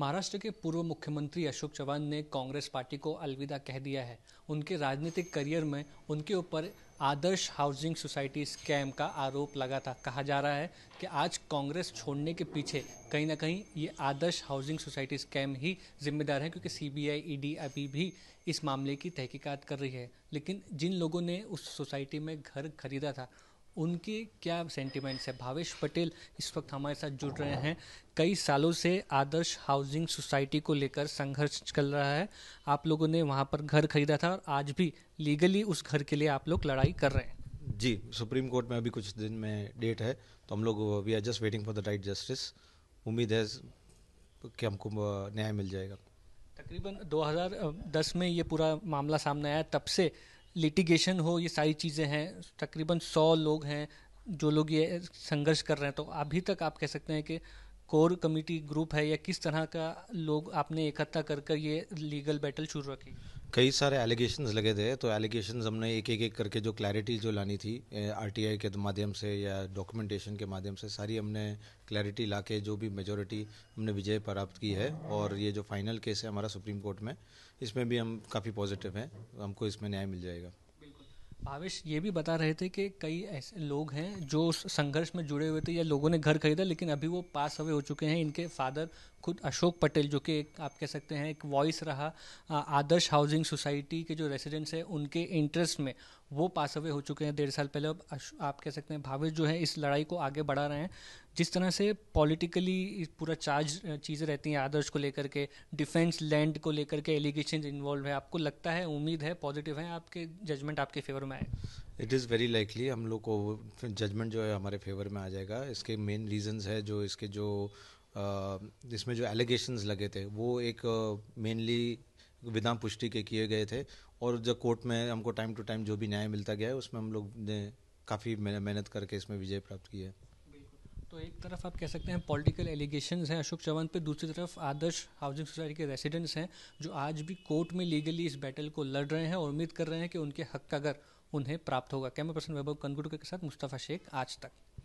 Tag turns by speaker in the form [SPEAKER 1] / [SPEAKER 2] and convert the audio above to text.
[SPEAKER 1] महाराष्ट्र के पूर्व मुख्यमंत्री अशोक चौहान ने कांग्रेस पार्टी को अलविदा कह दिया है उनके राजनीतिक करियर में उनके ऊपर आदर्श हाउसिंग सोसाइटी स्कैम का आरोप लगा था कहा जा रहा है कि आज कांग्रेस छोड़ने के पीछे कहीं ना कहीं ये आदर्श हाउसिंग सोसाइटी स्कैम ही जिम्मेदार है क्योंकि सी ईडी e अभी भी इस मामले की तहकीकात कर रही है लेकिन जिन लोगों ने उस सोसाइटी में घर खरीदा था उनके क्या सेंटिमेंट्स है भावेश पटेल इस वक्त हमारे साथ जुड़ रहे हैं कई सालों से आदर्श हाउसिंग सोसाइटी को लेकर संघर्ष चल रहा है आप लोगों ने वहाँ पर घर खरीदा था और आज भी लीगली उस घर के लिए आप लोग लड़ाई कर रहे हैं
[SPEAKER 2] जी सुप्रीम कोर्ट में अभी कुछ दिन में डेट है तो हम लोग we are just waiting for the right justice उम्मीद है कि हमको न्याय मिल जाएगा
[SPEAKER 1] तकरीबन 2010 में ये पूरा मामला सामने आया तब से लिटिगेशन हो ये सारी चीज़ें हैं तकरीबन सौ लोग हैं जो लोग ये संघर्ष कर रहे हैं तो अभी तक आप कह सकते हैं कि कोर कमेटी ग्रुप है या किस तरह का लोग आपने इकट्ठा कर कर ये लीगल बैटल शुरू रखी
[SPEAKER 2] कई सारे एलिगेशंस लगे थे तो एलिगेशंस हमने एक एक एक करके जो क्लैरिटी जो लानी थी आरटीआई के माध्यम से या डॉक्यूमेंटेशन के माध्यम से सारी हमने क्लैरिटी ला के जो भी मेजोरिटी हमने विजय प्राप्त की है और ये जो फाइनल केस है हमारा सुप्रीम कोर्ट में इसमें भी हम काफ़ी पॉजिटिव हैं हमको इसमें न्याय मिल जाएगा
[SPEAKER 1] भावेश ये भी बता रहे थे कि कई ऐसे लोग हैं जो संघर्ष में जुड़े हुए थे या लोगों ने घर खरीदा लेकिन अभी वो पास अवे हो चुके हैं इनके फादर खुद अशोक पटेल जो कि एक आप कह सकते हैं एक वॉइस रहा आदर्श हाउसिंग सोसाइटी के जो रेसिडेंट्स हैं उनके इंटरेस्ट में वो पास अवे हो चुके हैं डेढ़ साल पहले अब आप कह सकते हैं भावेश जो है इस लड़ाई को आगे बढ़ा रहे हैं जिस तरह से पॉलिटिकली पूरा चार्ज चीज़ें रहती हैं आदर्श को लेकर के डिफेंस लैंड को लेकर के एलिगेशन इन्वॉल्व है आपको लगता है उम्मीद है पॉजिटिव है आपके जजमेंट आपके फेवर में आए
[SPEAKER 2] इट इज़ वेरी लाइकली हम लोग को जजमेंट जो है हमारे फेवर में आ जाएगा इसके मेन रीजंस है जो इसके जो इसमें जो एलिगेशन लगे थे वो एक मेनली विधान पुष्टि के किए गए थे और जब कोर्ट में हमको टाइम टू टाइम जो भी न्याय मिलता गया है उसमें हम लोग ने काफ़ी मेहनत करके इसमें विजय प्राप्त की है
[SPEAKER 1] तो एक तरफ आप कह सकते हैं पॉलिटिकल एलिगेशन हैं अशोक चौहान पे दूसरी तरफ आदर्श हाउसिंग सोसाइटी के रेसिडेंट्स हैं जो आज भी कोर्ट में लीगली इस बैटल को लड़ रहे हैं और उम्मीद कर रहे हैं कि उनके हक का अगर उन्हें प्राप्त होगा कैमरा पर्सन वैभव कनगुटू के साथ मुस्तफ़ा शेख आज तक